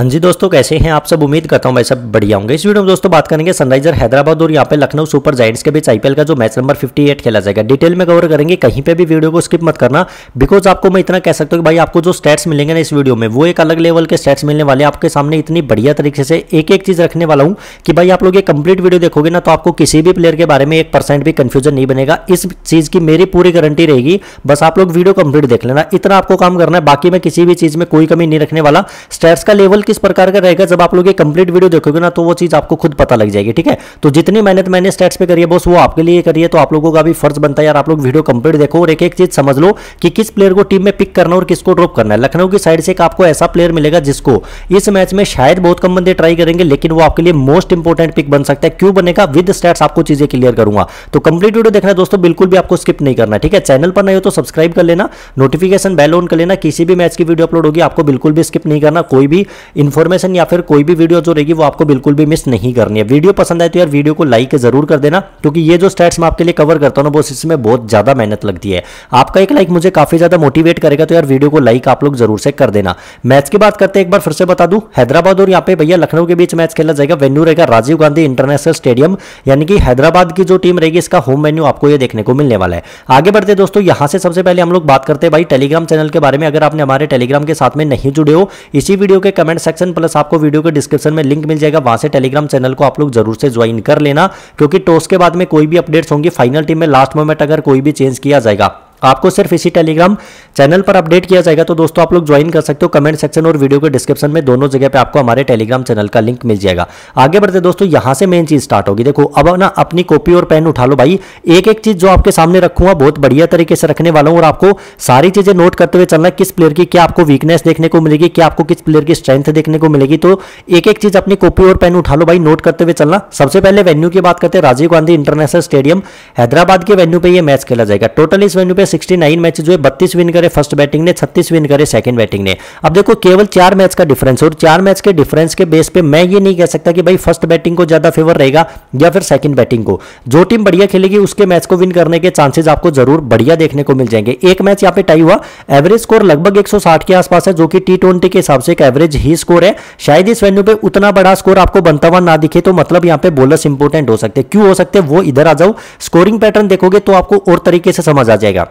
हाँ जी दोस्तों कैसे हैं आप सब उम्मीद करता हूं मैं सब बढ़िया होंगे इस वीडियो में दोस्तों बात करेंगे सनराइजर हैदराबाद और यहाँ पे लखनऊ सुपर जाइंट्स के बीच आईपीएल का जो मैच नंबर 58 खेला जाएगा डिटेल में कवर करेंगे कहीं पे भी वीडियो को स्किप मत करना बिकॉज आपको मैं इतना कह सकता हूँ कि भाई आपको जो स्टेट्स मिलेंगे ना इस वीडियो में वो एक अलग लेवल के स्टेट्स मिलने वाले आपके सामने इतनी बढ़िया तरीके से एक एक चीज रखने वाला हूँ कि भाई आप लोग ये कंप्लीट वीडियो देखोगे ना तो आपको किसी भी प्लेयर के बारे में एक भी कंफ्यूजन नहीं बनेगा इस चीज की मेरी पूरी गारंटी रहेगी बस आप लोग वीडियो कंप्लीट देख लेना इतना आपको काम करना है बाकी मैं किसी भी चीज में कोई कमी नहीं रखने वाला स्टेट्स का लेवल किस प्रकार का रहेगा जब आप लोग ये कंप्लीट वीडियो देखोगे ना तो वो चीज आपको खुद पता लग जाएगी ठीक है तो जितनी मेहनत मैंने स्टेट्स पे करी है बोस वो आपके लिए करिए तो आप लोगों का भी फर्ज बनता है यार आप लोग वीडियो कंप्लीट देखो और एक एक चीज समझ लो कि किस प्लेयर को टीम में पिक करना और किसको ड्रॉप करना है लखनऊ की साइड से आपको ऐसा प्लेयर मिलेगा जिसको इस मैच में शायद बहुत कम बंदे ट्राई करेंगे लेकिन वो आपके लिए मोस्ट इंपोर्टेंट पिक बन सकता है क्यों बनेगा विद स्टेट्स आपको चीजें क्लियर करूंगा तो कंप्लीट वीडियो देखना दोस्तों बिल्कुल भी आपको स्किप नहीं करना ठीक है चैनल पर नहीं हो तो सब्सक्राइब कर लेना नोटिफिकेशन बेल ऑन कर लेना किसी भी मैच की वीडियो अपलोड होगी आपको बिल्कुल भी स्किप नहीं करना कोई भी इन्फॉर्मेशन या फिर कोई भी वीडियो जो रहेगी वो आपको बिल्कुल भी मिस नहीं करनी है वीडियो पसंद आए तो यार वीडियो को लाइक जरूर कर देना क्योंकि ये जो स्टेट्स मैं आपके लिए कवर करता हूँ ना बस इसमें बहुत ज़्यादा मेहनत लगती है आपका एक लाइक मुझे काफ़ी ज़्यादा मोटिवेट करेगा तो यार वीडियो को लाइक आप लोग जरूर से कर देना मैच की बात करते हैं एक बार फिर से बता दू हैदराबाद और यहाँ पे भैया लखनऊ के बीच मैच खेला जाएगा वेन्यू रहेगा राजीव गांधी इंटरनेशनल स्टेडियम यानी कि हैदराबाद की जो टीम रहेगी इसका होम वेन्यू आपको ये देखने को मिलने वाला है आगे बढ़ते दोस्तों यहाँ से सबसे पहले हम लोग बात करते हैं भाई टेलीग्राम चैनल के बारे में अगर आपने हमारे टेलीग्राम के साथ में नहीं जुड़े हो इसी वीडियो के कमेंट कमेंट सेक्शन प्लस आपको वीडियो के डिस्क्रिप्शन में लिंक मिल जाएगा वहां से टेलीग्राम चैनल को आप लोग जरूर से ज्वाइन कर लेना क्योंकि टॉस के बाद में कोई भी अपडेट्स होंगी फाइनल टीम में लास्ट मोमेंट अगर कोई भी चेंज किया जाएगा आपको सिर्फ इसी टेलीग्राम चैनल पर अपडेट किया जाएगा तो दोस्तों आप लोग ज्वाइन कर सकते हो कमेंट सेक्शन और वीडियो के डिस्क्रिप्शन में दोनों जगह पे आपको हमारे टेलीग्राम चैनल का लिंक मिल जाएगा आगे बढ़ते दोस्तों यहां से मेन चीज स्टार्ट होगी देखो अब ना अपनी कॉपी और पेन उठा लो भाई एक एक चीज जो आपके सामने रखूंगा बहुत बढ़िया तरीके से रखने वाला हूँ और आपको सारी चीजें नोट करते हुए चलना किस प्लेयर की क्या आपको वीकनेस देखने को मिलेगी क्या आपको किस प्लेयर की स्ट्रेंथ देखने को मिलेगी तो एक एक चीज अपनी कॉपी और पेन उठा लो भाई नोट करते हुए चलना सबसे पहले वेन्यू की बात करते हैं राजीव गांधी इंटरनेशनल स्टेडियम हैदराबाद के वेन्यू पे यह मैच खेला जाएगा टोटल इस वेन्यू पे सिक्सटी नाइन मैच जो है बत्तीस विन करे फर्स्ट बैटिंग ने छत्तीस विन करे सेकंड बैटिंग ने अब देखो केवल चार मैच का डिफरेंस और चार मैच के डिफरेंस के बेस पे मैं ये नहीं कह सकता कि भाई फर्स्ट बैटिंग को ज्यादा फेवर रहेगा या फिर सेकंड बैटिंग को जो टीम बढ़िया खेलेगी उसके मैच को विन करने के चांसेज आपको जरूर बढ़िया देखने को मिल जाएंगे एक मैच यहाँ पे टाई हुआ एवरेज स्कोर लगभग एक के आसपास है जो कि टी के हिसाब से एक एवरेज ही स्कोर है शायद इस वेन्यू पे उतना बड़ा स्कोर आपको बनता हुआ ना दिखे तो मतलब यहाँ पे बोलर्स इंपोर्टेंट हो सकते क्यों हो सकते वो इधर आ जाओ स्कोरिंग पैटर्न देखोगे तो आपको और तरीके से समझ आ जाएगा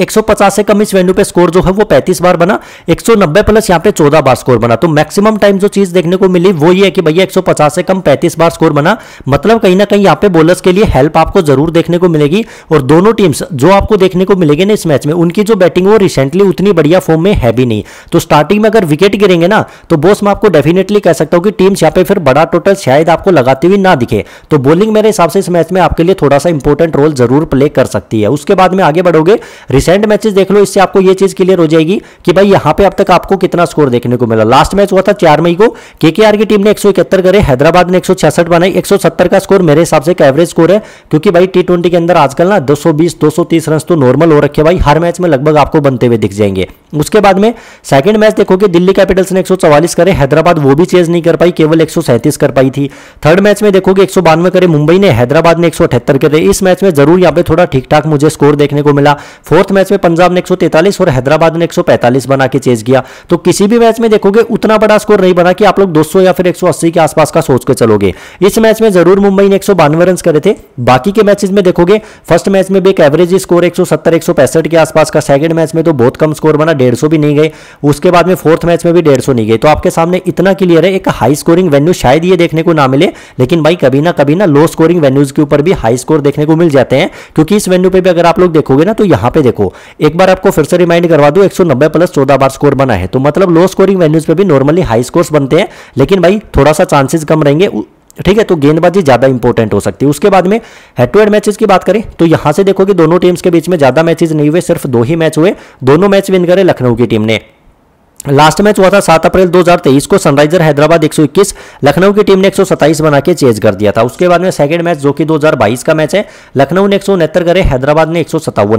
150 से कम इस वेन्यू पे स्कोर जो है वो 35 बार बना 190 प्लस यहाँ पे 14 बार स्कोर बना तो मैक्सिमम टाइम जो चीज देखने को मिली वो ये है कि भैया 150 से कम 35 बार स्कोर बना मतलब कहीं ना कहीं यहाँ पे बोलर्स के लिए हेल्प आपको जरूर देखने को मिलेगी और दोनों टीम्स जो आपको देखने को मिलेगी ना इस मैच में उनकी जो बैटिंग वो रिसेंटली उतनी बढ़िया फॉर्म में है भी नहीं तो स्टार्टिंग में अगर विकेट गिरेंगे ना तो बोस मैं आपको डेफिनेटली कह सकता हूँ कि टीम्स यहाँ पे फिर बड़ा टोटल शायद आपको लगाती हुई ना दिखे तो बॉलिंग मेरे हिसाब से इस मैच में आपके लिए थोड़ा सा इंपॉर्टेंट रोल जरूर प्ले कर सकती है उसके बाद में आगे बढ़ोगे रिसेंट मैचेस देख लो इससे आपको ये चीज क्लियर हो जाएगी कि भाई यहां पे अब तक आपको कितना स्कोर देखने को मिला लास्ट मैच हुआ था चार मई को केकेआर की टीम ने 171 करे हैदराबाद ने 166 बनाई 170 का स्कोर मेरे हिसाब से एक एवरेज स्कोर है क्योंकि भाई टी के अंदर आजकल ना 220 230 रन तो नॉर्मल हो रखे भाई हर मैच में लगभग आपको बनते हुए दिख जाएंगे उसके बाद में सेकंड मैच देखोगे दिल्ली कैपिटल्स ने चवालीस करे हैदराबाद वो भी चेज नहीं कर पाई केवल 137 कर पाई थी थर्ड मैच में देखोगे एक करे मुंबई ने हैदराबाद ने एक करे इस मैच में जरूर यहाँ पे थोड़ा ठीक ठाक मुझे स्कोर देखने को मिला फोर्थ मैच में पंजाब ने एक और हैदराबाद ने एक बना के चेज किया तो किसी भी मैच में देखोगे उतना बड़ा स्कोर नहीं बना कि आप लोग 200 या फिर 180 के आसपास का सोच के चलोगे इस मैच में जरूर मुंबई ने एक रन करे थे बाकी के मैचेज में देखोगे फर्स्ट मैच में भी एक एवरेज स्कोर एक सौ के आसपास का सेकंड मैच में तो बहुत कम स्कोर बना डेढ़ भी नहीं गए उसके बाद में फोर्थ मैच में भी डेढ़ नहीं गए तो आपके सामने इतना क्लियर है एक हाई स्कोरिंग वेन्यू शायद ये देखने को ना मिले लेकिन भाई कभी ना कभी ना लो स्कोरिंग वेन्यूज के ऊपर भी हाई स्कोर देखने को मिल जाते हैं क्योंकि इस वेन्यू पे भी अगर आप लोग देखोगे ना तो यहाँ पे देखो को एक बार आपको फिर से रिमाइंड करवा दूं 190 प्लस चौदह बार स्कोर बना है तो मतलब लो स्कोरिंग वेन्यूज पे भी नॉर्मली हाई स्कोर्स बनते हैं लेकिन भाई थोड़ा सा चांसेस कम रहेंगे ठीक है तो गेंदबाजी ज्यादा इंपॉर्टेंट हो सकती है उसके बाद में हेड टू हेड मैचेस की बात करें तो यहां से देखो कि दोनों टीम्स के बीच में ज्यादा मैचेस नहीं हुए सिर्फ दो ही मैच हुए दोनों मैच विन करे लखनऊ की टीम ने लास्ट मैच हुआ था सात अप्रैल 2023 को सनराइजर हैदराबाद 121 लखनऊ की टीम ने 127 बना के चेज कर दिया था उसके बाद में सेकंड मैच जो कि 2022 का मैच है लखनऊ ने एक करे हैदराबाद ने एक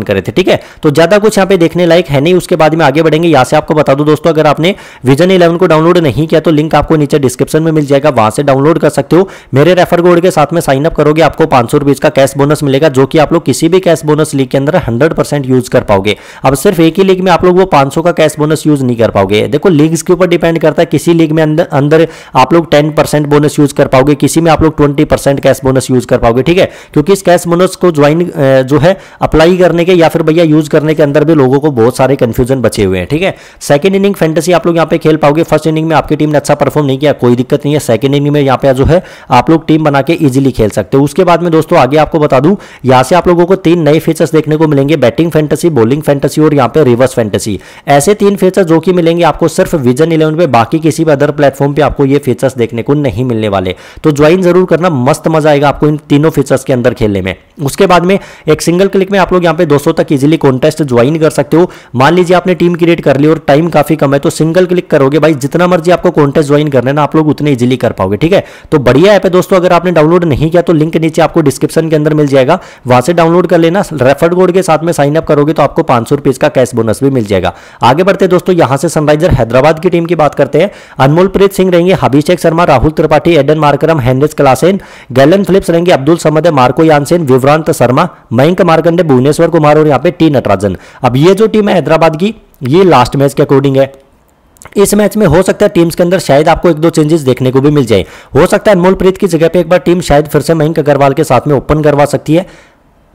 करे थे ठीक है तो ज्यादा कुछ यहाँ पे देखने लायक है नहीं उसके बाद में आगे बढ़ेंगे यहाँ से आपको बता दो दोस्तों अगर आपने विजन इलेवन को डाउनलोड नहीं किया तो लिंक आपको नीचे डिस्क्रिप्शन में मिल जाएगा वहां से डाउनलोड कर सकते हो मेरे रेफर कोड के साथ में साइन अप करोगे आपको पांच सौ का कैश बोनस मिलेगा जो कि आप लोग किसी भी कैश बोनस लीग के अंदर हंड्रेड यूज कर पाओगे अब सिर्फ एक ही लीग में आप लोग वो पांच का कैश बोनस यूज नहीं कर पाओगे पाओगे देखो लीग्स के ऊपर डिपेंड करता है किसी लीग में अंदर अंदर आप लोग टेन परसेंट बोनस यूज कर पाओगे किसी में आप लोग twenty percent cash bonus use कर पाओगे ठीक है क्योंकि इस कैश बोनस को ज्वाइन जो है अप्लाई करने के या फिर भैया यूज करने के अंदर भी लोगों को बहुत सारे कंफ्यूजन बचे हुए हैं ठीक है सेकंड इनिंग फैंटेसी आप लोग यहाँ पे खेल पाओगे फर्स्ट इनिंग में आपकी टीम ने अच्छा परफॉर्म नहीं किया कोई दिक्कत नहीं है सेकंड इनिंग में यहाँ पे जो है आप लोग टीम बना के इजिली खेल सकते हो उसके बाद में दोस्तों आगे आपको बता दूं यहाँ से आप लोगों को तीन नए फीचर्स देखने को मिलेंगे बैटिंग फैंटेसी बॉलिंग फैंटेसी और यहाँ पे रिवर्स फैंटेसी ऐसे तीन फीचर जो कि मिलेंगे आपको सिर्फ विजन इलेवन पे बाकी किसी भी अदर प्लेटफॉर्म पे आपको ये फीचर्स देखने को नहीं मिलने वाले तो ज्वाइन जरूर करना मस्त मजा आएगा आपको इन तीनों फीचर्स के अंदर खेलने में उसके बाद में एक सिंगल क्लिक में आप लोग यहाँ पे दो तक इजिली कॉन्टेस्ट ज्वाइन कर सकते हो मान लीजिए आपने टीम क्रिएट कर ली और टाइम काफी कम है तो सिंगल क्लिक करोगे भाई जितना मर्जी आपको कॉन्टेस्ट ज्वाइन करना है ना आप लोग उतने इजिली कर पाओगे ठीक है तो बढ़िया ऐप है दोस्तों अगर आपने डाउनलोड नहीं किया तो लिंक नीचे आपको डिस्क्रिप्शन के अंदर मिल जाएगा वहां से डाउनलोड कर लेना रेफर कोड के साथ में साइन अप करोगे तो आपको पांच सौ का कैश बोनस भी मिल जाएगा आगे बढ़ते दोस्तों यहां से सनराइज सनराइजर हैदराबाद की टीम की बात करते हैं अनमोल प्रीत सिंह रहेंगे Abhishek Sharma Rahul Tripathi Aiden Markram Heinrich Klaasen Glenn Phillips रहेंगे अब्दुल समद मार्को यानसेन विवरांत शर्मा मयंक मार्कंडे भुवनेश्वर कुमार और यहाँ पे टी नटराजन अब ये जो टीम है हैदराबाद की ये लास्ट मैच के अकॉर्डिंग है इस मैच में हो सकता है टीम्स के अंदर शायद आपको एक दो चेंजेस देखने को भी मिल जाए हो सकता है अनमोल प्रीत की जगह पे एक बार टीम शायद फिर से मयंक अग्रवाल के साथ में ओपन करवा सकती है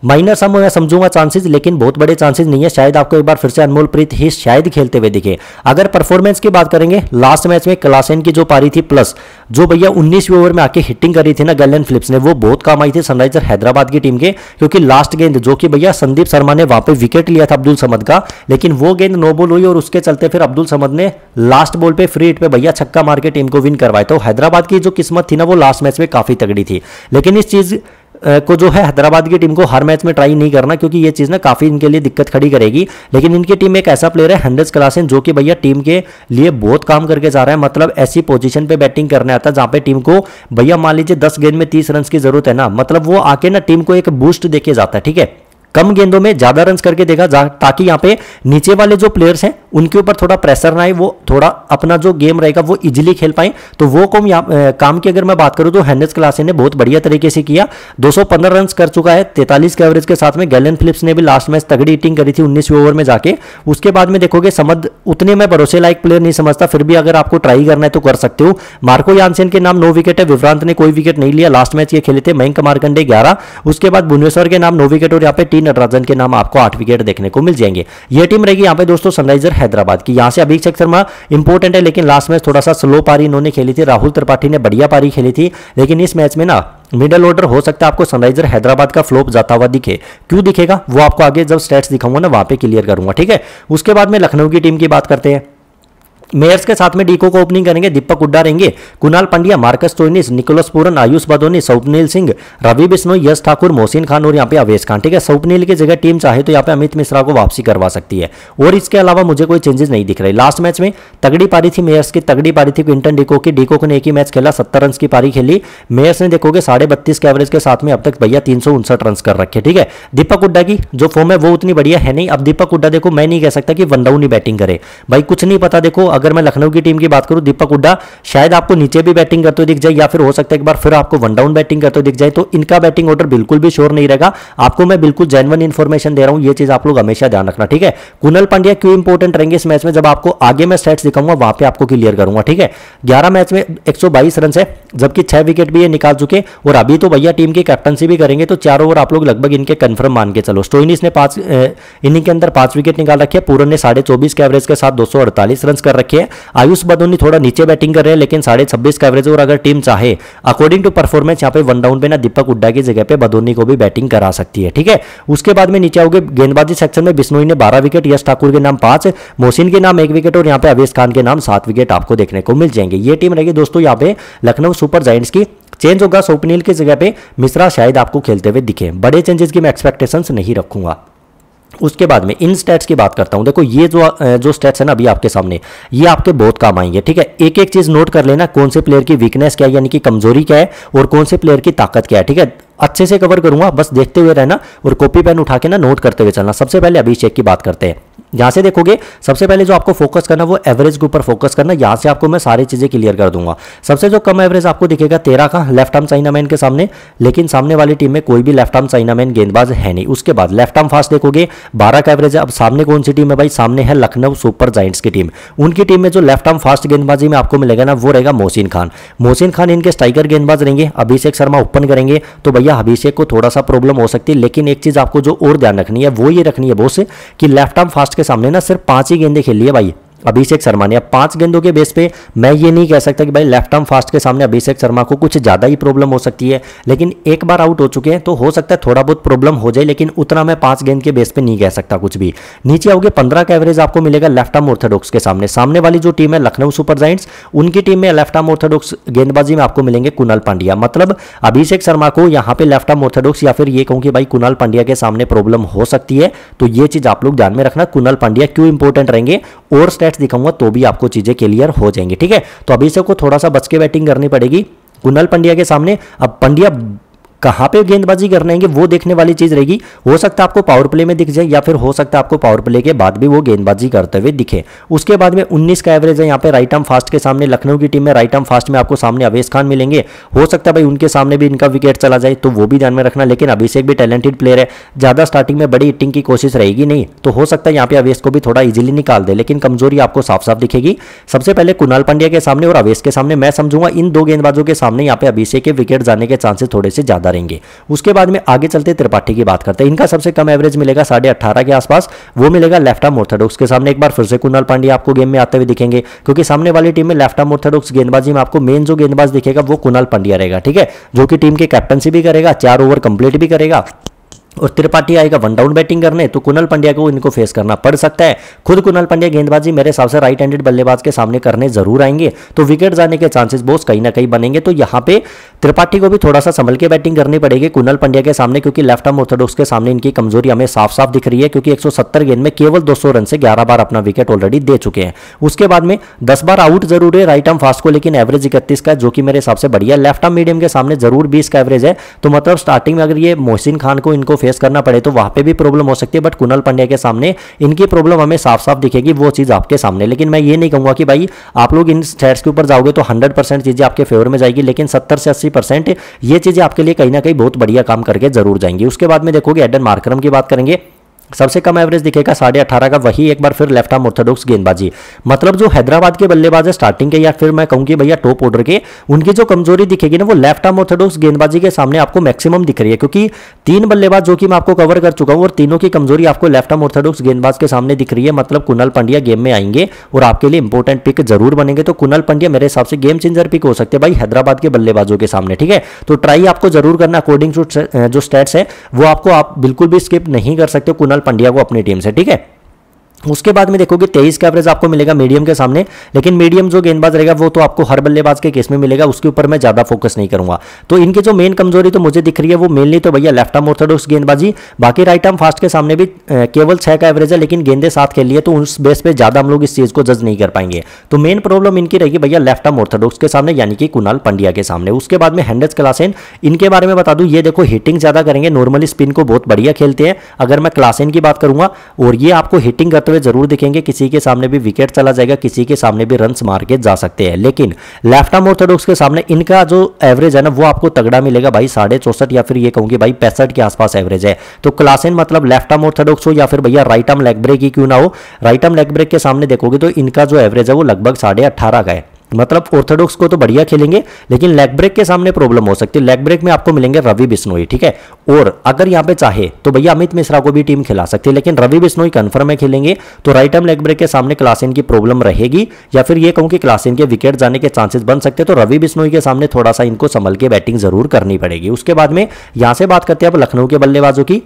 माइनर सम मैं समझूंगा चांसेस लेकिन बहुत बड़े चांसेस नहीं है शायद आपको एक बार फिर से अनमोल प्रीत ही शायद खेलते हुए दिखे अगर परफॉर्मेंस की बात करेंगे लास्ट मैच में क्लासेन की जो पारी थी प्लस जो भैया उन्नीसवीं ओवर में आके हिटिंग करी थी ना गलन फिलिप्स ने वो बहुत काम आई थी सनराइजर हैदराबाद की टीम के क्योंकि लास्ट गेंद जो कि भैया संदीप शर्मा ने वहां पर विकेट लिया था अब्दुल समद का लेकिन वो गेंद नो बॉल हुई और उसके चलते फिर अब्दुल समद ने लास्ट बॉल पर फ्री हिट पे भैया छक्का मार के टीम को विन करवाया तो हैदराबाद की जो किस्मत थी ना वो लास्ट मैच में काफी तगड़ी थी लेकिन इस चीज को जो है हैदराबाद की टीम को हर मैच में ट्राई नहीं करना क्योंकि ये चीज़ ना काफ़ी इनके लिए दिक्कत खड़ी करेगी लेकिन इनकी टीम एक ऐसा प्लेयर है हंड्रेड क्लास जो कि भैया टीम के लिए बहुत काम करके जा रहा है मतलब ऐसी पोजीशन पे बैटिंग करने आता है जहाँ पे टीम को भैया मान लीजिए दस गेंद में तीस रन की जरूरत है ना मतलब वो आके ना टीम को एक बूस्ट देके जाता है ठीक है कम गेंदों में ज़्यादा रन करके देगा ताकि यहाँ पे नीचे वाले जो प्लेयर्स हैं उनके ऊपर थोड़ा प्रेशर ना आए वो थोड़ा अपना जो गेम रहेगा वो इजीली खेल पाए तो वो कम यहाँ काम की अगर मैं बात करूँ तो हेनरिस क्लासे ने बहुत बढ़िया तरीके से किया 215 रन कर चुका है तैतालीस के एवरेज के साथ में गैलन फिलिप्स ने भी लास्ट मैच तगड़ी इटिंग करी थी उन्नीसवें ओवर में जाके उसके बाद में देखोगे समझ उतने मैं भरोसे लायक प्लेयर नहीं समझता फिर भी अगर आपको ट्राई करना है तो कर सकते हो मार्को यानसेन के नाम नौ विकेट है विभ्रांत ने कोई विकेट नहीं लिया लास्ट मैच ये खेले थे मयंक मारकंडे ग्यारह उसके बाद भुवनेश्वर के नाम नौ विकेट और यहाँ पे टी डी नटराजन के नाम आपको आठ विकेट देखने को मिल जाएंगे यह टीम रहेगी यहाँ पे दोस्तों सनराइजर हैदराबाद की यहाँ से अभिषेक शर्मा इंपॉर्टेंट है लेकिन लास्ट मैच थोड़ा सा स्लो पारी इन्होंने खेली थी राहुल त्रिपाठी ने बढ़िया पारी खेली थी लेकिन इस मैच में ना मिडल ऑर्डर हो सकता है आपको सनराइजर हैदराबाद का फ्लोप जाता हुआ दिखे क्यों दिखेगा वो आपको आगे जब स्टेट्स दिखाऊंगा ना वहां पे क्लियर करूंगा ठीक है उसके बाद में लखनऊ की टीम की बात करते हैं मेयर्स के साथ में डीको को ओपनिंग करेंगे दीपक उड्डा रहेंगे Krunal Pandya Marcus Stoinis Nicholas Pooran Ayush Badoni Swapnil Singh Ravi Bishnoi Yash Thakur Mohsin Khan और यहाँ पे अवेश खान ठीक है सौपनील की जगह टीम चाहे तो यहाँ पे अमित मिश्रा को वापसी करवा सकती है और इसके अलावा मुझे कोई चेंजेस नहीं दिख रही लास्ट मैच में तगड़ी पारी थी मेयर्स की तगड़ी पारी थी क्विंटन डीको की डीको ने एक ही मैच खेला सत्तर रन की पारी खेली मेयर्स ने देखोगे साढ़े बत्तीस के एवरेज के साथ में अब तक भैया तीन सौ उनसठ रन कर रखे ठीक है दीपक उड्डा की जो फॉर्म है वो उतनी बढ़िया है नहीं अब दीपक उड्डा देखो मैं नहीं कह सकता कि वन डाउन ही बैटिंग करे भाई कुछ नहीं पता देखो अगर मैं लखनऊ की टीम की बात करूं दीपक हुड्डा शायद आपको नीचे भी बैटिंग करते दिख जाए या फिर हो सकता है एक बार फिर आपको वन डाउन बैटिंग करते दिख जाए तो इनका बैटिंग ऑर्डर बिल्कुल भी शोर नहीं रहेगा आपको मैं बिल्कुल जेनवन इन्फॉर्मेशन दे रहा हूं ये चीज आप लोग हमेशा ध्यान रखना ठीक है कुनल पांड्या क्यों इंपॉर्टेंट रहेंगे इस मैच में जब आपको आगे मैं स्टेट्स दिखाऊंगा वहां पर आपको क्लियर करूंगा ठीक है ग्यारह मैच में एक रन है जबकि छह विकेट भी ये निकाल चुके और अभी तो भैया टीम की कैप्टनसी भी करेंगे तो चार ओवर आप लोग लगभग इनके कंफर्म मान के चलो स्टोइनिस ने पांच इनिंग के अंदर पांच विकेट निकाल रखे पूरन ने साढ़े चौबीस के एवरेज के साथ दो सौ रन कर रखे रखी है आयुष बदोनी थोड़ा नीचे बैटिंग कर रहे हैं लेकिन साढ़े छब्बीस का एवरेज और अगर टीम चाहे अकॉर्डिंग टू परफॉर्मेंस यहाँ पे वन डाउन पे ना दीपक हुड्डा की जगह पे बदोनी को भी बैटिंग करा सकती है ठीक है उसके बाद में नीचे आओगे गेंदबाजी सेक्शन में बिश्नोई ने बारह विकेट यश ठाकुर के नाम पांच मोहसिन के नाम एक विकेट और यहाँ पे अवेश खान के नाम सात विकेट आपको देखने को मिल जाएंगे ये टीम रहेगी दोस्तों यहाँ पे लखनऊ सुपर जाइंट्स की चेंज होगा सोपनील की जगह पे मिश्रा शायद आपको खेलते हुए दिखे बड़े चेंजेस की मैं एक्सपेक्टेशंस नहीं रखूंगा उसके बाद में इन स्टेट्स की बात करता हूं देखो ये जो जो स्टेट्स है ना अभी आपके सामने ये आपके बहुत काम आएंगे ठीक है एक एक चीज नोट कर लेना कौन से प्लेयर की वीकनेस क्या है यानी कि कमजोरी क्या है और कौन से प्लेयर की ताकत क्या है ठीक है अच्छे से कवर करूंगा बस देखते हुए रहना और कॉपी पेन उठा के ना नोट करते हुए चलना सबसे पहले अभिषेक की बात करते हैं यहां से देखोगे सबसे पहले जो आपको फोकस करना वो एवरेज के ऊपर फोकस करना यहाँ से आपको मैं सारी चीज़ें क्लियर कर दूंगा सबसे जो कम एवरेज आपको दिखेगा तेरह का लेफ्ट आर्म मैन के सामने लेकिन सामने वाली टीम में कोई भी लेफ्ट आर्म मैन गेंदबाज है नहीं उसके बाद लेफ्ट आर्म फास्ट देखोगे बारह का एवरेज है अब सामने कौन सी टीम है भाई सामने है लखनऊ सुपर जाइंट्स की टीम उनकी टीम में जो लेफ्ट आर्म फास्ट गेंदबाजी में आपको मिलेगा ना वो रहेगा मोहसिन खान मोहसिन खान इनके स्ट्राइकर गेंदबाज रहेंगे अभिषेक शर्मा ओपन करेंगे तो भैया अभिषेक को थोड़ा सा प्रॉब्लम हो सकती है लेकिन एक चीज़ आपको जो और ध्यान रखनी है वो ये रखनी है बोस कि लेफ्ट आर्म फास्ट के सामने ना सिर्फ पांच ही गेंदे खेली है भाई अभिषेक शर्मा ने अब पांच गेंदों के बेस पे मैं ये नहीं कह सकता कि भाई लेफ्ट आर्म फास्ट के सामने अभिषेक शर्मा को कुछ ज़्यादा ही प्रॉब्लम हो सकती है लेकिन एक बार आउट हो चुके हैं तो हो सकता है थोड़ा बहुत प्रॉब्लम हो जाए लेकिन उतना मैं पांच गेंद के बेस पे नहीं कह सकता कुछ भी नीचे आओगे पंद्रह का एवरेज आपको मिलेगा लेफ्ट आर्म ऑर्थोडॉक्स के सामने सामने वाली जो टीम है लखनऊ सुपर जाइंट्स उनकी टीम में लेफ्ट आर्म ऑर्थोडॉक्स गेंदबाजी में आपको मिलेंगे कुणाल पांड्या मतलब अभिषेक शर्मा को यहां पर लेफ्ट आर्म ऑर्थोडॉक्स या फिर ये कहूं कि भाई कुणाल पांड्या के सामने प्रॉब्लम हो सकती है तो ये चीज़ आप लोग ध्यान में रखना कुणाल पांड्या क्यों इंपोर्टेंट रहेंगे और स्टेट सेट्स दिखाऊंगा तो भी आपको चीज़ें क्लियर हो जाएंगी ठीक है तो अभी को थोड़ा सा बच के बैटिंग करनी पड़ेगी कुनल पंडिया के सामने अब पंडिया कहां पे गेंदबाजी कर रहे हैं वो देखने वाली चीज रहेगी हो सकता है आपको पावर प्ले में दिख जाए या फिर हो सकता है आपको पावर प्ले के बाद भी वो गेंदबाजी करते हुए दिखे उसके बाद में उन्नीस का एवरेज है यहाँ पे राइट आर्म फास्ट के सामने लखनऊ की टीम में राइट आर्म फास्ट में आपको सामने अवेश खान मिलेंगे हो सकता है भाई उनके सामने भी इनका विकेट चला जाए तो वो भी ध्यान में रखना लेकिन अभिषेक भी टैलेंटेड प्लेयर है ज्यादा स्टार्टिंग में बड़ी हिटिंग की कोशिश रहेगी नहीं तो हो सकता है यहाँ पे अवेश को भी थोड़ा इजिली निकाल दे लेकिन कमजोरी आपको साफ साफ दिखेगी सबसे पहले कुणाल पांड्या के सामने और अवेश के सामने मैं समझूंगा इन दो गेंदबाजों के सामने यहाँ पे अभिषेक के विकेट जाने के चांसेस थोड़े से ज्यादा ज्यादा रहेंगे उसके बाद में आगे चलते त्रिपाठी की बात करते हैं इनका सबसे कम एवरेज मिलेगा साढ़े अठारह के आसपास वो मिलेगा लेफ्ट आर्म ऑर्थोडॉक्स के सामने एक बार फिर से कुणाल पांडे आपको गेम में आते हुए दिखेंगे क्योंकि सामने वाली टीम में लेफ्ट आर्म ऑर्थोडॉक्स गेंदबाजी में आपको मेन जो गेंदबाज दिखेगा वो कुणाल पांड्या रहेगा ठीक है जो कि टीम की कैप्टनसी भी करेगा चार ओवर कंप्लीट भी करेगा और त्रिपाठी आएगा वन डाउन बैटिंग करने तो कुनल पंड्या को इनको फेस करना पड़ सकता है खुद कुनल पंड्या गेंदबाजी मेरे हिसाब से राइट हैंडेड बल्लेबाज के सामने करने जरूर आएंगे तो विकेट जाने के चांसेस बहुत कहीं ना कहीं बनेंगे तो यहां पे त्रिपाठी को भी थोड़ा सा संभल के बैटिंग करनी पड़ेगी कुनल पंड्या के सामने क्योंकि लेफ्ट आर्म ऑर्थोडॉक्स के सामने इनकी कमजोरी हमें साफ साफ दिख रही है क्योंकि एक गेंद में केवल दो रन से ग्यारह बार अपना विकेट ऑलरेडी दे चुके हैं उसके बाद में दस बार आउट जरूर है राइट आर्म फास्ट को लेकिन एवरेज इकतीस का जो कि मेरे हिसाब से बढ़िया लेफ्ट आर्म मीडियम के सामने जरूर बीस का एवरेज है तो मतलब स्टार्टिंग में अगर ये मोहसिन खान को इनको फेस करना पड़े तो वहां पे भी प्रॉब्लम हो सकती है बट कुनल पंड्या के सामने इनकी प्रॉब्लम हमें साफ साफ दिखेगी वो चीज़ आपके सामने लेकिन मैं ये नहीं कहूंगा कि भाई आप लोग इन स्टेट्स के ऊपर जाओगे तो हंड्रेड परसेंट चीज़ें आपके फेवर में जाएगी लेकिन सत्तर से अस्सी परसेंट ये चीज़ें आपके लिए कहीं ना कहीं बहुत बढ़िया काम करके जरूर जाएंगी उसके बाद में देखोगे एडन मार्करम की बात करेंगे सबसे कम एवरेज दिखेगा साढ़े अठारह का वही एक बार फिर लेफ्ट आर्म ऑर्थोडॉक्स गेंदबाजी मतलब जो हैदराबाद के बल्लेबाज है स्टार्टिंग के या फिर मैं कहूँगी भैया टॉप ऑर्डर के उनकी जो कमजोरी दिखेगी ना वो लेफ्ट आर्म ऑर्थोडॉक्स गेंदबाजी के सामने आपको मैक्सिमम दिख रही है क्योंकि तीन बल्लेबाज जो कि मैं आपको कवर कर चुका हूँ और तीनों की कमजोरी आपको लेफ्ट आर्म ऑर्थोडॉक्स गेंदबाज के सामने दिख रही है मतलब कुनल पंडिया गेम में आएंगे और आपके लिए इंपॉर्टेंट पिक जरूर बनेंगे तो कुनल पंडिया मेरे हिसाब से गेम चेंजर पिक हो सकते हैं भाई हैदराबाद के बल्लेबाजों के सामने ठीक है तो ट्राई आपको जरूर करना अकॉर्डिंग टू जो स्टेट्स है वो आपको आप बिल्कुल भी स्किप नहीं कर सकते कुनल पंड्या को अपनी टीम से ठीक है उसके बाद में देखोगे तेईस का एवरेज आपको मिलेगा मीडियम के सामने लेकिन मीडियम जो गेंदबाज रहेगा वो तो आपको हर बल्लेबाज के केस में मिलेगा उसके ऊपर मैं ज्यादा फोकस नहीं करूंगा तो इनके जो मेन कमजोरी तो मुझे दिख रही है वो मेनली तो भैया लेफ्ट आर्म ऑर्थोडॉक्स गेंदबाजी बाकी राइट आर्म फास्ट के सामने भी केवल छह का एवरेज है लेकिन गेंदे साथ खेल लिए तो उस बेस पर ज्यादा हम लोग इस चीज को जज नहीं कर पाएंगे तो मेन प्रॉब्लम इनकी रहेगी भैया लेफ्ट आर्म ऑर्थोडॉक्स के सामने यानी कि कुनाल पंडिया के सामने उसके बाद में हैंडस क्लासेन इनके बारे में बता दू ये देखो हिटिंग ज्यादा करेंगे नॉर्मली स्पिन को बहुत बढ़िया खेलते हैं अगर मैं क्लासेन की बात करूंगा और ये आपको हिटिंग करते करते हुए जरूर दिखेंगे किसी के सामने भी विकेट चला जाएगा किसी के सामने भी रन मार के जा सकते हैं लेकिन लेफ्ट आर्म ऑर्थोडॉक्स के सामने इनका जो एवरेज है ना वो आपको तगड़ा मिलेगा भाई साढ़े चौसठ या फिर ये कहूंगी भाई पैंसठ के आसपास एवरेज है तो क्लासिन मतलब लेफ्ट आर्म ऑर्थोडॉक्स हो या फिर भैया राइट आर्म लेग ब्रेक ही क्यों ना हो राइट आर्म लेग ब्रेक के सामने देखोगे तो इनका जो एवरेज है वो लगभग साढ़े अट्ठारह का है मतलब ऑर्थोडॉक्स को तो बढ़िया खेलेंगे लेकिन लेग ब्रेक के सामने प्रॉब्लम हो सकती है लेग ब्रेक में आपको मिलेंगे रवि बिश्नोई ठीक है और अगर यहाँ पे चाहे तो भैया अमित मिश्रा को भी टीम खिला सकती है लेकिन रवि बिश्नोई कन्फर्म में खेलेंगे तो राइट आर्म लेग ब्रेक के सामने क्लासिन की प्रॉब्लम रहेगी या फिर ये कहूँ कि क्लासिन के विकेट जाने के चांसेस बन सकते तो रवि बिश्नोई के सामने थोड़ा सा इनको संभल के बैटिंग जरूर करनी पड़ेगी उसके बाद में यहाँ से बात करते हैं अब लखनऊ के बल्लेबाजों की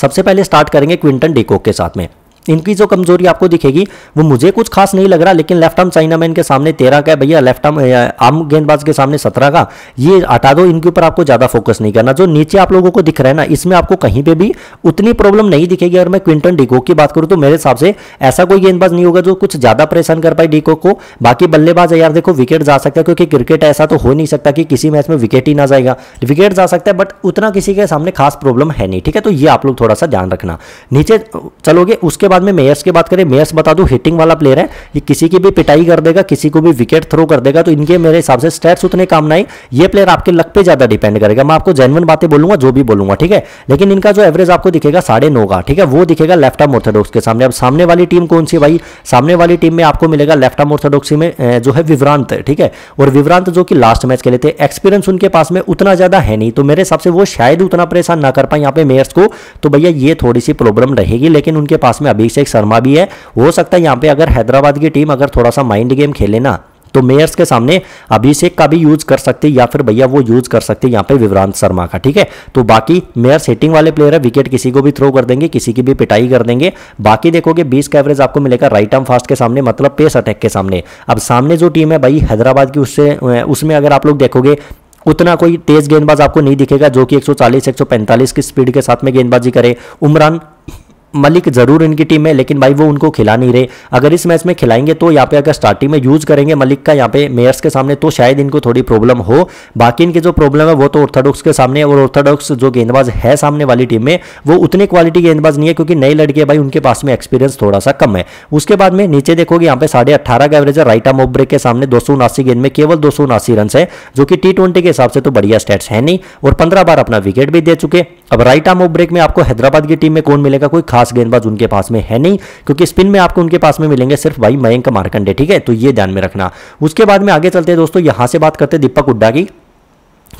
सबसे पहले स्टार्ट करेंगे क्विंटन डिकोक के साथ में इनकी जो कमजोरी आपको दिखेगी वो मुझे कुछ खास नहीं लग रहा लेकिन लेफ्ट आर्म चाइना मैन के सामने तेरह का है भैया लेफ्ट आर्म आम गेंदबाज के सामने सत्रह का ये हटा दो इनके ऊपर आपको ज़्यादा फोकस नहीं करना जो नीचे आप लोगों को दिख रहा है ना इसमें आपको कहीं पे भी उतनी प्रॉब्लम नहीं दिखेगी अगर मैं क्विंटन डिको की बात करूं तो मेरे हिसाब से ऐसा कोई गेंदबाज नहीं होगा जो कुछ ज़्यादा परेशान कर पाए डिको को बाकी बल्लेबाज यार देखो विकेट जा सकता है क्योंकि क्रिकेट ऐसा तो हो नहीं सकता कि किसी मैच में विकेट ही ना जाएगा विकेट जा सकता है बट उतना किसी के सामने खास प्रॉब्लम है नहीं ठीक है तो ये आप लोग थोड़ा सा ध्यान रखना नीचे चलोगे उसके बाद में मेयर्स की बात करें मेयर्स बता दूं हिटिंग वाला प्लेयर है ये किसी की भी पिटाई कर देगा किसी को भी विकेट थ्रो कर देगा तो इनके मेरे हिसाब से स्टेट्स उतने काम नहीं ये प्लेयर आपके लक पे ज्यादा डिपेंड करेगा मैं आपको जेनवन बातें बोलूंगा जो भी बोलूंगा ठीक है लेकिन इनका जो एवरेज आपको दिखेगा साढ़े नौ का ठीक है वो दिखेगा लेफ्ट आर्म ऑर्थोडॉक्स के सामने अब सामने वाली टीम कौन सी भाई सामने वाली टीम में आपको मिलेगा लेफ्ट आर्म ऑर्थोडॉक्सी में जो है विवरांत ठीक है और विवरांत जो कि लास्ट मैच खेले थे एक्सपीरियंस उनके पास में उतना ज्यादा है नहीं तो मेरे हिसाब से वो शायद उतना परेशान ना कर पाए यहाँ पे मेयर्स को तो भैया ये थोड़ी सी प्रॉब्लम रहेगी लेकिन उनके पास में अभिषेक शर्मा भी है हो सकता है यहाँ पे अगर हैदराबाद की टीम अगर थोड़ा सा माइंड गेम खेले ना तो मेयर्स के सामने अभिषेक का भी यूज कर सकते या फिर भैया वो यूज कर सकते यहाँ पे विवरांत शर्मा का ठीक है तो बाकी मेयर्स हिटिंग वाले प्लेयर है विकेट किसी को भी थ्रो कर देंगे किसी की भी पिटाई कर देंगे बाकी देखोगे 20 का एवरेज आपको मिलेगा राइट आर्म फास्ट के सामने मतलब पेस अटैक के सामने अब सामने जो टीम है भाई हैदराबाद की उससे उसमें अगर आप लोग देखोगे उतना कोई तेज गेंदबाज आपको नहीं दिखेगा जो कि 140 सौ की स्पीड के साथ में गेंदबाजी करे उमरान मलिक जरूर इनकी टीम में लेकिन भाई वो उनको खिला नहीं रहे अगर इस मैच में खिलाएंगे तो यहाँ पे अगर स्टार्टिंग में यूज करेंगे मलिक का यहाँ पे मेयर्स के सामने तो शायद इनको थोड़ी प्रॉब्लम हो बाकी इनकी जो प्रॉब्लम है वो तो ऑर्थोडॉक्स के सामने और ऑर्थोडॉक्स जो गेंदबाज है सामने वाली टीम में वो उतनी क्वालिटी गेंदबाज नहीं है क्योंकि नई लड़के भाई उनके पास में एक्सपीरियंस थोड़ा सा कम है उसके बाद में नीचे देखोगे यहाँ पे साढ़े अट्ठारह का एवरेज है राइट आम ओब्रेक के सामने दो गेंद में केवल दो रन है जो कि टी के हिसाब से तो बढ़िया स्टेट्स है नहीं और पंद्रह बार अपना विकेट भी दे चुके अब राइट आम ओब्रेक में आपको हैदराबाद की टीम में कौन मिलेगा कोई खास खास गेंदबाज उनके पास में है नहीं क्योंकि स्पिन में आपको उनके पास में मिलेंगे सिर्फ भाई मयंक मारकंडे ठीक है तो ये ध्यान में रखना उसके बाद में आगे चलते हैं दोस्तों यहां से बात करते हैं दीपक हुड्डा की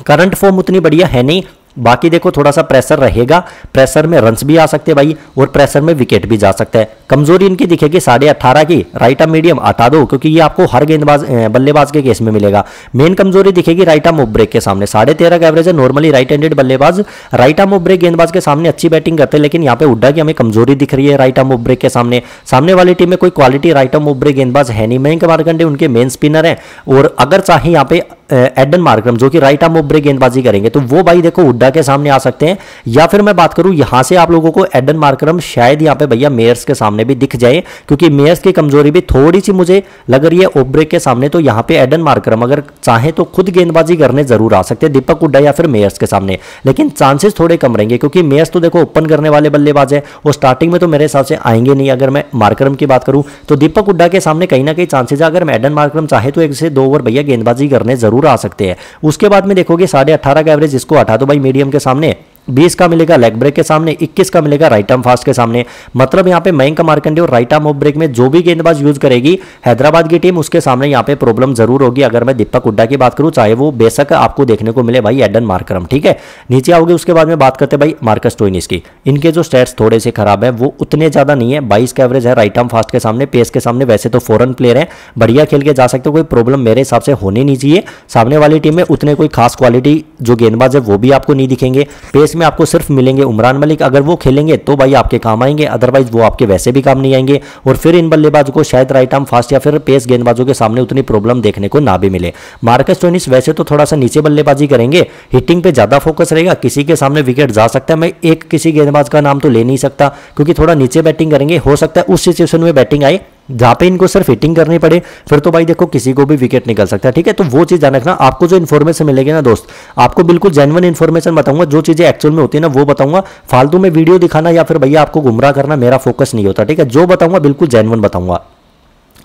करंट फॉर्म उतनी बढ़िया है नहीं बाकी देखो थोड़ा सा प्रेशर रहेगा प्रेशर में रन्स भी आ सकते हैं भाई और प्रेशर में विकेट भी जा सकता है कमजोरी इनकी दिखेगी साढ़े अट्ठारह की राइट राइटा मीडियम हटा दो क्योंकि ये आपको हर गेंदबाज बल्लेबाज के केस में मिलेगा मेन कमजोरी दिखेगी राइटा मोब ब्रेक के सामने साढ़े तेरह का एवरेज है नॉर्मली राइट हैंडेड बल्लेबाज राइटा मोब ब्रेक गेंदबाज के सामने अच्छी बैटिंग करते हैं लेकिन यहाँ पे उड्डा की हमें कमजोरी दिख रही है राइटा मोब ब्रेक के सामने सामने वाली टीम में कोई क्वालिटी राइट मोब ब्रेक गेंदबाज है नहीं मयंक मारकंडे उनके मेन स्पिनर है और अगर चाहे यहाँ पे एडन मार्क्रम जो कि राइट आर्म ऑफ ब्रेक गेंदबाजी करेंगे तो वो भाई देखो हुड्डा के सामने आ सकते हैं या फिर मैं बात करूं यहां से आप लोगों को एडन मार्करम शायद यहां पे भैया मेयर्स के सामने भी दिख जाए क्योंकि मेयर्स की कमजोरी भी थोड़ी सी मुझे लग रही है ओब्रेक के सामने तो यहां पे एडन मार्करम अगर चाहे तो खुद गेंदबाजी करने जरूर आ सकते हैं दीपक हुड्डा या फिर मेयर्स के सामने लेकिन चांसेस थोड़े कम रहेंगे क्योंकि मेयर्स तो देखो ओपन करने वाले बल्लेबाज है और स्टार्टिंग में तो मेरे हिसाब से आएंगे नहीं अगर मैं मार्करम की बात करूं तो दीपक हुड्डा के सामने कहीं ना कहीं चांसेज अगर मैडन मार्करम चाहे तो एक से दो ओवर भैया गेंदबाजी करने जरूर आ सकते हैं उसके बाद में देखोगे साढ़े अठारह का एवरेज इसको हटा दो भाई मीडियम के सामने बीस का मिलेगा लेग ब्रेक के सामने इक्कीस का मिलेगा राइट आर्म फास्ट के सामने मतलब यहाँ पे मयंक मार्कंडे और राइट आर्म ऑफ ब्रेक में जो भी गेंदबाज यूज करेगी हैदराबाद की टीम उसके सामने यहाँ पे प्रॉब्लम जरूर होगी अगर मैं दीपक हुड्डा की बात करूँ चाहे वो बेशक आपको देखने को मिले भाई एडन मार्करम ठीक है नीचे आओगे उसके बाद में बात करते भाई मार्कस टोइनिस की इनके जो स्टेट्स थोड़े से खराब है वो उतने ज्यादा नहीं है बाईस का एवरेज है राइट आर्म फास्ट के सामने पेस के सामने वैसे तो फॉरन प्लेयर है बढ़िया खेल के जा सकते हो कोई प्रॉब्लम मेरे हिसाब से होनी नहीं चाहिए सामने वाली टीम में उतने कोई खास क्वालिटी जो गेंदबाज है वो भी आपको नहीं दिखेंगे पेस इसमें आपको सिर्फ मिलेंगे उमरान मलिक अगर वो खेलेंगे तो भाई आपके काम आएंगे अदरवाइज वो आपके वैसे भी काम नहीं आएंगे और फिर इन बल्लेबाजों को शायद राइट आर्म फास्ट या फिर पेस गेंदबाजों के सामने उतनी प्रॉब्लम देखने को ना भी मिले मार्कस टोनिस वैसे तो थोड़ा सा नीचे बल्लेबाजी करेंगे हिटिंग पे ज्यादा फोकस रहेगा किसी के सामने विकेट जा सकता है मैं एक किसी गेंदबाज का नाम तो ले नहीं सकता क्योंकि थोड़ा नीचे बैटिंग करेंगे हो सकता है उस सिचुएशन में बैटिंग आए जहाँ पे इनको सिर्फ हिटिंग करनी पड़े फिर तो भाई देखो किसी को भी विकेट निकल सकता है ठीक है तो वो चीज़ ध्यान रखना आपको जो इन्फॉर्मेशन मिलेगी ना दोस्त आपको बिल्कुल जेनवन इन्फॉर्मेशन बताऊंगा जो चीज़ें एक्चुअल में होती है ना वो बताऊंगा फालतू में वीडियो दिखाना या फिर भैया आपको गुमराह करना मेरा फोकस नहीं होता ठीक है जो बताऊंगा बिल्कुल जेनवन बताऊंगा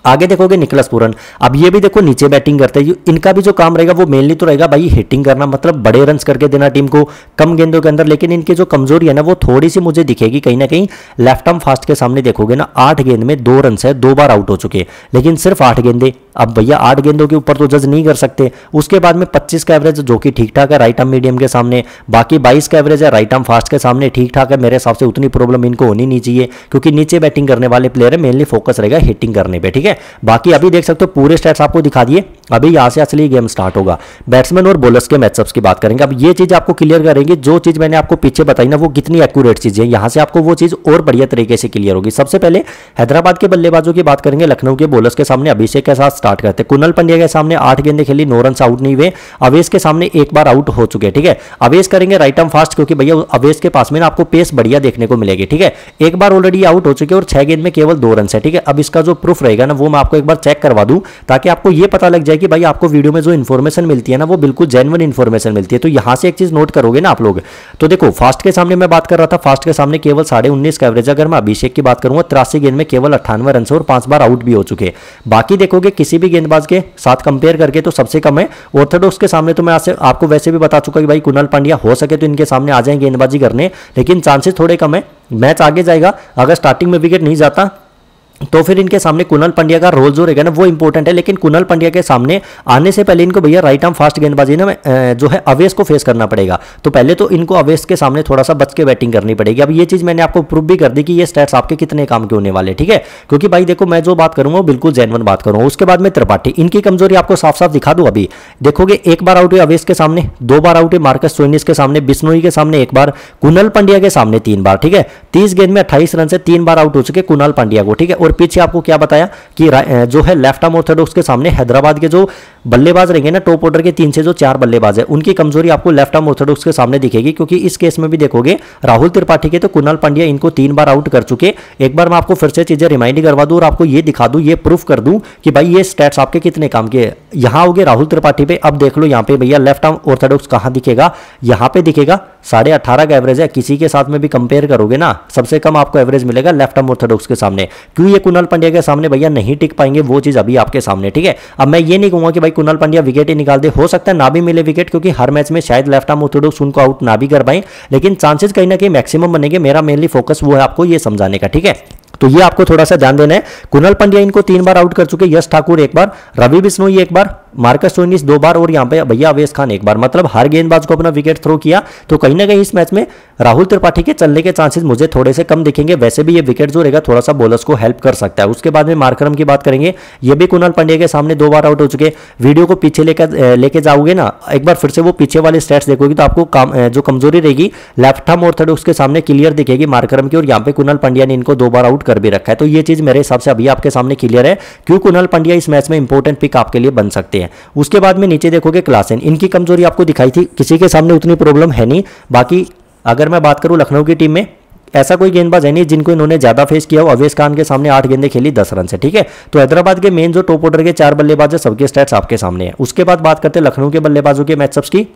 आगे देखोगे निकलस पुरन अब ये भी देखो नीचे बैटिंग करते हैं इनका भी जो काम रहेगा वो मेनली तो रहेगा भाई हिटिंग करना मतलब बड़े रन करके देना टीम को कम गेंदों के अंदर लेकिन इनकी जो कमजोरी है ना वो थोड़ी सी मुझे दिखेगी कहीं ना कहीं लेफ्ट आर्म फास्ट के सामने देखोगे ना आठ गेंद में दो रन है दो बार आउट हो चुके लेकिन सिर्फ आठ गेंदे अब भैया आठ गेंदों के ऊपर तो जज नहीं कर सकते उसके बाद में पच्चीस का एवरेज जो कि ठीक ठाक है राइट आर्म मीडियम के सामने बाकी बाईस का एवरेज है राइट आर्म फास्ट के सामने ठीक ठाक है मेरे हिसाब से उतनी प्रॉब्लम इनको होनी नहीं चाहिए क्योंकि नीचे बैटिंग करने वाले प्लेयर है मेनली फोकस रहेगा हिटिंग करने पर ठीक है बाकी अभी देख सकते हो पूरे स्टैट्स आपको दिखा दिए अभी यहाँ से असली गेम स्टार्ट होगा बैट्समैन और बॉलर्स के मैचअप्स की बात करेंगे अब ये चीज़ आपको क्लियर करेंगे जो चीज़ मैंने आपको पीछे बताई ना वो कितनी एक्यूरेट चीज़ है यहाँ से आपको वो चीज़ और बढ़िया तरीके से क्लियर होगी सबसे पहले हैदराबाद के बल्लेबाजों की बात करेंगे लखनऊ के बॉलर्स के सामने अभिषेक के साथ स्टार्ट करते कुनल पंड्या के सामने आठ गेंदे खेली नो रन आउट नहीं हुए अवेश के सामने एक बार आउट हो चुके ठीक है अवेश करेंगे राइट आर्म फास्ट क्योंकि भैया अवेश के पास में आपको पेस बढ़िया देखने को मिलेगी ठीक है एक बार ऑलरेडी आउट हो चुके और छह गेंद में केवल दो रन है ठीक है अब इसका जो प्रूफ रहेगा ना वो मैं आपको एक बार चेक करवा दूँ ताकि आपको ये पता लग जाए है कि भाई आपको वीडियो में जो इन्फॉर्मेशन मिलती है ना वो बिल्कुल जेनवन इन्फॉर्मेशन मिलती है तो यहाँ से एक चीज़ नोट करोगे ना आप लोग तो देखो फास्ट के सामने मैं बात कर रहा था फास्ट के सामने केवल साढ़े उन्नीस का एवरेज अगर मैं अभिषेक की बात करूंगा तिरासी गेंद में केवल अट्ठानवे रन से और पांच बार आउट भी हो चुके बाकी देखोगे किसी भी गेंदबाज के साथ कंपेयर करके तो सबसे कम है ऑर्थोडॉक्स के सामने तो मैं आपको वैसे भी बता चुका कि भाई कुणाल पांड्या हो सके तो इनके सामने आ जाए गेंदबाजी करने लेकिन चांसेस थोड़े कम है मैच आगे जाएगा अगर स्टार्टिंग में विकेट नहीं जाता तो फिर इनके सामने कुनल पंड्या का रोल जो रहेगा ना वो इंपॉर्टेंट है लेकिन कुनल पंड्या के सामने आने से पहले इनको भैया राइट आर्म फास्ट गेंदबाजी ना जो है अवेश को फेस करना पड़ेगा तो पहले तो इनको अवेश के सामने थोड़ा सा बच के बैटिंग करनी पड़ेगी अब ये चीज़ मैंने आपको प्रूव भी कर दी कि ये स्टेट्स आपके कितने काम के होने वाले ठीक है क्योंकि भाई देखो मैं जो बात करूंगा वो बिल्कुल जैनवन बात करूँगा उसके बाद में त्रिपाठी इनकी कमजोरी आपको साफ साफ दिखा दू अभी देखोगे एक बार आउट हुई अवेश के सामने दो बार आउट हुई मार्कस सोइनिस के सामने बिश्नोई के सामने एक बार कुनल पंड्या के सामने तीन बार ठीक है तीस गेंद में अट्ठाईस रन से तीन बार आउट हो चुके कुनल पंड्या को ठीक है और पीछे आपको क्या बताया कि जो है लेफ्ट आर्म ऑर्थोडॉक्स के सामने हैदराबाद के जो बल्लेबाज रहेंगे ना टॉप ऑर्डर के तीन से जो चार बल्लेबाज है उनकी कमजोरी आपको लेफ्ट आर्म ऑर्थोडॉक्स के सामने दिखेगी क्योंकि इस केस में भी देखोगे राहुल त्रिपाठी के तो कुणाल पांड्या इनको तीन बार आउट कर चुके एक बार मैं आपको फिर से चीजें रिमाइंड करवा दूँ और आपको ये दिखा दूँ ये प्रूफ कर दूँ कि भाई ये स्टेट्स आपके कितने काम के यहाँ हो राहुल त्रिपाठी पर अब देख लो यहाँ पे भैया लेफ्ट आर्म ऑर्थोडॉक्स कहाँ दिखेगा यहाँ पे दिखेगा साढ़े अठारह का एवरेज है किसी के साथ में भी कंपेयर करोगे ना सबसे कम आपको एवरेज मिलेगा लेफ्ट आर्म ऑर्थोडॉक्स के सामने क्यों ये कुणाल पंड्या के सामने भैया नहीं टिक पाएंगे वो चीज़ अभी आपके सामने ठीक है अब मैं ये नहीं कहूंगा कि भाई कुणाल पंड्या विकेट ही निकाल दे हो सकता है ना भी मिले विकेट क्योंकि हर मैच में शायद लेफ्ट आर्म ऑर्थोडॉक्स उनको आउट ना भी कर पाए लेकिन चांसेस कहीं ना कहीं मैक्सिमम बनेंगे मेरा मेनली फोकस वो है आपको ये समझाने का ठीक है तो ये आपको थोड़ा सा ध्यान देना है कुणाल पंड्या इनको तीन बार आउट कर चुके यश ठाकुर एक बार रवि बिश्नोई एक बार मार्कस सोनिस दो बार और यहां पे भैया अवेश खान एक बार मतलब हर गेंदबाज को अपना विकेट थ्रो किया तो कहीं ना कहीं इस मैच में राहुल त्रिपाठी के चलने के चांसेस मुझे थोड़े से कम दिखेंगे वैसे भी ये विकेट जो रहेगा थोड़ा सा बॉलर्स को हेल्प कर सकता है उसके बाद में मार्करम की बात करेंगे ये भी कुणाल पांडे के सामने दो बार आउट हो चुके वीडियो को पीछे लेकर लेके जाओगे ना एक बार फिर से वो पीछे वाले स्टेट्स देखोगे तो आपको काम, जो कमजोरी रहेगी लेफ्ट हम थर्ड उसके सामने क्लियर दिखेगी मार्करम की और यहाँ पे कुणाल पांड्या ने इनको दो बार आउट कर भी रखा है तो ये चीज मेरे हिसाब से अभी आपके सामने क्लियर है क्यों कुणाल पांड्या इस मैच में इंपॉर्टेंट पिक आपके लिए बन सकती है सकते हैं उसके बाद में नीचे देखोगे क्लासेन इनकी कमजोरी आपको दिखाई थी किसी के सामने उतनी प्रॉब्लम है नहीं बाकी अगर मैं बात करूँ लखनऊ की टीम में ऐसा कोई गेंदबाज है नहीं जिनको इन्होंने ज्यादा फेस किया हो अवेश खान के सामने आठ गेंदे खेली दस रन से ठीक है तो हैदराबाद के मेन जो टॉप ऑर्डर के चार बल्लेबाज है सबके स्टैट्स आपके सामने हैं उसके बाद बात करते हैं लखनऊ के बल्लेबाजों के मैचअप्स की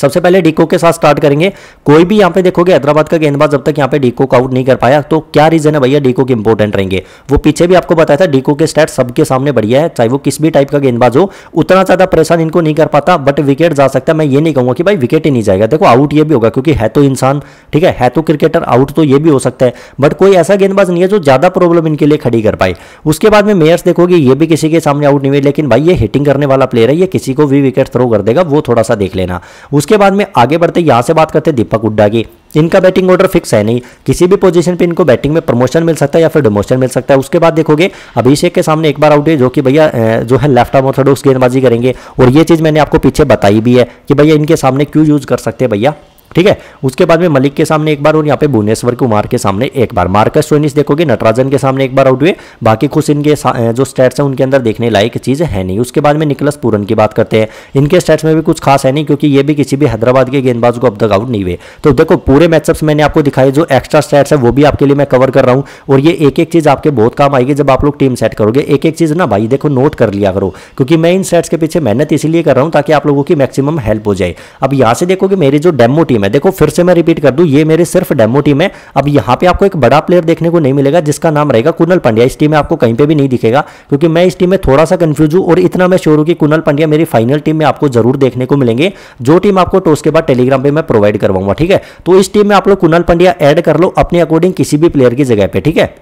सबसे पहले डीको के साथ स्टार्ट करेंगे कोई भी यहाँ पे देखोगे हैदराबाद का गेंदबाज जब तक यहाँ पे डीको को आउट नहीं कर पाया तो क्या रीजन है भैया डीको के इंपॉर्टेंट रहेंगे वो पीछे भी आपको बताया था डीको के स्टैट सबके सामने बढ़िया है चाहे वो किस भी टाइप का गेंदबाज हो उतना ज्यादा परेशान इनको नहीं कर पाता बट विकेट जा सकता है मैं ये नहीं कहूंगा कि भाई विकेट ही नहीं जाएगा देखो आउट ये भी होगा क्योंकि है तो इंसान ठीक है है तो क्रिकेटर आउट तो ये भी हो सकता है बट कोई ऐसा गेंदबाज नहीं है जो ज्यादा प्रॉब्लम इनके लिए खड़ी कर पाए उसके बाद में मेयर्स देखोगे ये भी किसी के सामने आउट नहीं हुए लेकिन भाई ये हिटिंग करने वाला प्लेयर है ये किसी को भी विकेट थ्रो कर देगा वो थोड़ा सा देख लेना उसके उसके बाद में आगे बढ़ते यहाँ से बात करते दीपक हुड्डा की इनका बैटिंग ऑर्डर फिक्स है नहीं किसी भी पोजीशन पे इनको बैटिंग में प्रमोशन मिल सकता है या फिर डिमोशन मिल सकता है उसके बाद देखोगे अभिषेक के सामने एक बार आउट है जो कि भैया जो है लेफ्ट आर्म ऑर्थोडॉक्स गेंदबाजी करेंगे और ये चीज़ मैंने आपको पीछे बताई भी है कि भैया इनके सामने क्यों यूज़ कर सकते हैं भैया ठीक है उसके बाद में मलिक के सामने एक बार और यहाँ पे भुवनेश्वर कुमार के सामने एक बार मार्कस टोनिस देखोगे नटराजन के सामने एक बार आउट हुए बाकी खुश इनके जो स्टैट्स हैं उनके अंदर देखने लायक चीज़ है नहीं उसके बाद में निकलस पूरन की बात करते हैं इनके स्टेट्स में भी कुछ खास है नहीं क्योंकि ये भी किसी भी हैदराबाद के गेंदबाज को अब तक आउट नहीं हुए तो देखो पूरे मैचअप्स मैंने आपको दिखाई जो एक्स्ट्रा स्टैट्स है वो भी आपके लिए मैं कवर कर रहा हूँ और ये एक एक चीज़ आपके बहुत काम आएगी जब आप लोग टीम सेट करोगे एक एक चीज़ ना भाई देखो नोट कर लिया करो क्योंकि मैं इन सेट्स के पीछे मेहनत इसीलिए कर रहा हूँ ताकि आप लोगों की मैक्सिमम हेल्प हो जाए अब यहाँ से देखोगे मेरी जो डेमो टीम है है देखो फिर से मैं रिपीट कर दूं ये मेरे सिर्फ डेमो टीम है अब यहाँ पे आपको एक बड़ा प्लेयर देखने को नहीं मिलेगा जिसका नाम रहेगा कुनल पांड्या इस टीम में आपको कहीं पे भी नहीं दिखेगा क्योंकि मैं इस टीम में थोड़ा सा कंफ्यूज हूं और इतना मैं शोर हूं कि कुनल पांड्या मेरी फाइनल टीम में आपको जरूर देखने को मिलेंगे जो टीम आपको टोस के बाद टेलीग्राम पर मैं प्रोवाइड करवाऊंगा ठीक है तो इस टीम में आप लोग कुनल पंडिया एड कर लो अपने अकॉर्डिंग किसी भी प्लेयर की जगह पर ठीक है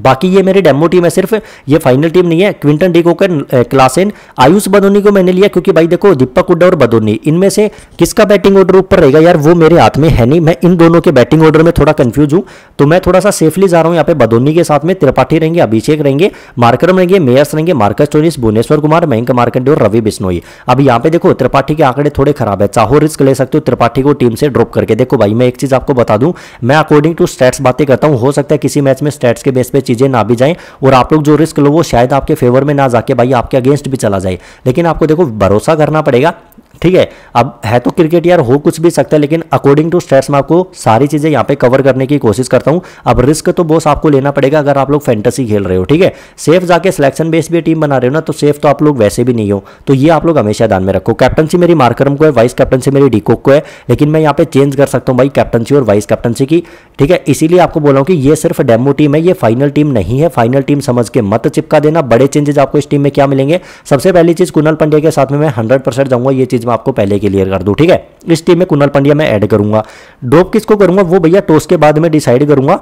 बाकी ये मेरी डेमो टीम है सिर्फ ये फाइनल टीम नहीं है Quinton de Kock Klaasen Ayush Badoni को मैंने लिया क्योंकि भाई देखो दीपक हुड्डा और बदोनी इनमें से किसका बैटिंग ऑर्डर ऊपर रहेगा यार वो मेरे हाथ में है नहीं मैं इन दोनों के बैटिंग ऑर्डर में थोड़ा कंफ्यूज हूँ तो मैं थोड़ा सा सेफली जा रहा हूँ यहाँ पे बदोनी के साथ में त्रिपाठी रहेंगे अभिषेक रहेंगे मार्करम रहेंगे मेयर्स रहेंगे मार्कस टोनिस भुवनेश्वर कुमार मयंक मार्कंडे और रवि बिश्नोई अब यहाँ पे देखो त्रिपाठी के आंकड़े थोड़े खराब है चाहो रिस्क ले सकते हो त्रिपाठी को टीम से ड्रॉप करके देखो भाई मैं एक चीज आपको बता दूँ मैं अकॉर्डिंग टू स्टैट्स बातें करता हूँ हो सकता है किसी मैच में स्टैट्स के बेस पर चीज़ें ना भी जाए और आप लोग जो रिस्क लो वो शायद आपके फेवर में ना जाके भाई आपके अगेंस्ट भी चला जाए लेकिन आपको देखो भरोसा करना पड़ेगा ठीक है अब है तो क्रिकेट यार हो कुछ भी सकता है लेकिन अकॉर्डिंग टू स्ट्रेस मैं आपको सारी चीज़ें यहां पे कवर करने की कोशिश करता हूं अब रिस्क तो बॉस आपको लेना पड़ेगा अगर आप लोग फैंटेसी खेल रहे हो ठीक है सेफ जाके सिलेक्शन बेस भी टीम बना रहे हो ना तो सेफ तो आप लोग वैसे भी नहीं हो तो ये आप लोग हमेशा ध्यान में रखो कैप्टनसी मेरी मार्करम को है वाइस कैप्टनसी मेरी डीकोक को है लेकिन मैं यहाँ पे चेंज कर सकता हूँ भाई कैप्टनसी और वाइस कैप्टनसी की ठीक है इसीलिए आपको बोला हूँ कि ये सिर्फ डेमो टीम है ये फाइनल टीम नहीं है फाइनल टीम समझ के मत चिपका देना बड़े चेंजेस आपको इस टीम में क्या मिलेंगे सबसे पहली चीज़ कुनल पंडिया के साथ में हंड्रेड परसेंट जाऊंगा ये चीज़ चीज़ मैं आपको पहले क्लियर कर दूँ ठीक है इस टीम में कुनल पंड्या मैं ऐड करूंगा ड्रॉप किसको करूंगा वो भैया टॉस के बाद में डिसाइड करूंगा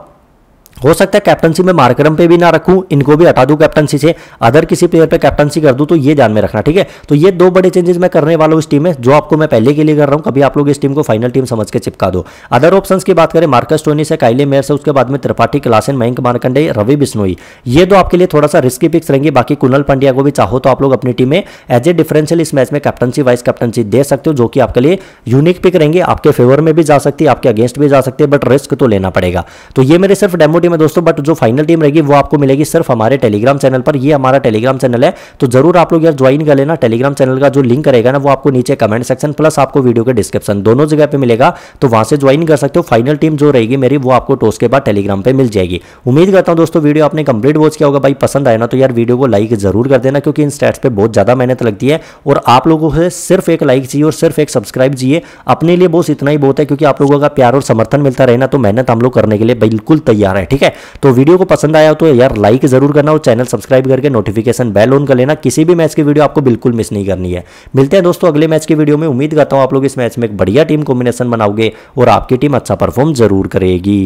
हो सकता है कैप्टनसी में मार्करम पे भी ना रखूं इनको भी हटा दूं कैप्टनसी से अदर किसी प्लेयर पे कैप्टनसी कर दूं तो ये ध्यान में रखना ठीक है तो ये दो बड़े चेंजेस मैं करने वाला हूं इस टीम में जो आपको मैं पहले के लिए कर रहा हूं कभी आप लोग इस टीम को फाइनल टीम समझ के चिपका दो अदर ऑप्शन की बात करें मार्कस टोनी से काइले मेयर से उसके बाद में त्रिपाठी क्लासन मयंक मारकंडे रवि बिश्नोई ये दो आपके लिए थोड़ा सा रिस्की पिक्स रहेंगे बाकी कुनल पांड्या को भी चाहो तो आप लोग अपनी टीम में एज ए डिफरेंशियल इस मैच में कैप्टनसी वाइस कैप्टनसी दे सकते हो जो कि आपके लिए यूनिक पिक रहेंगे आपके फेवर में भी जा सकती है आपके अगेंस्ट भी जा सकती है बट रिस्क तो लेना पड़ेगा तो ये मेरे सिर्फ डेमोटी टीम है दोस्तों बट जो फाइनल टीम रहेगी वो आपको मिलेगी सिर्फ हमारे टेलीग्राम चैनल पर ये हमारा टेलीग्राम चैनल है तो जरूर आप लोग यार ज्वाइन कर लेना टेलीग्राम चैनल का जो लिंक रहेगा ना वो आपको नीचे कमेंट सेक्शन प्लस आपको वीडियो के डिस्क्रिप्शन दोनों जगह पे मिलेगा तो वहां से ज्वाइन कर सकते हो फाइनल टीम जो रहेगी मेरी वो आपको टोस के बाद टेलीग्राम पे मिल जाएगी उम्मीद करता हूँ दोस्तों वीडियो आपने कंप्लीट वॉच किया होगा भाई पसंद आया ना तो यार वीडियो को लाइक जरूर कर देना क्योंकि इन स्टैट्स पर बहुत ज्यादा मेहनत लगती है और आप लोगों से सिर्फ एक लाइक चाहिए और सिर्फ एक सब्सक्राइब चाहिए अपने लिए बोस इतना ही बहुत है क्योंकि आप लोगों का प्यार और समर्थन मिलता रहे ना तो मेहनत हम लोग करने के लिए बिल्कुल तैयार है ठीक ठीक है तो वीडियो को पसंद आया तो यार लाइक जरूर करना और चैनल सब्सक्राइब करके नोटिफिकेशन बेल ऑन कर लेना किसी भी मैच की वीडियो आपको बिल्कुल मिस नहीं करनी है मिलते हैं दोस्तों अगले मैच की वीडियो में उम्मीद करता हूं आप लोग इस मैच में एक बढ़िया टीम कॉम्बिनेशन बनाओगे और आपकी टीम अच्छा परफॉर्म जरूर करेगी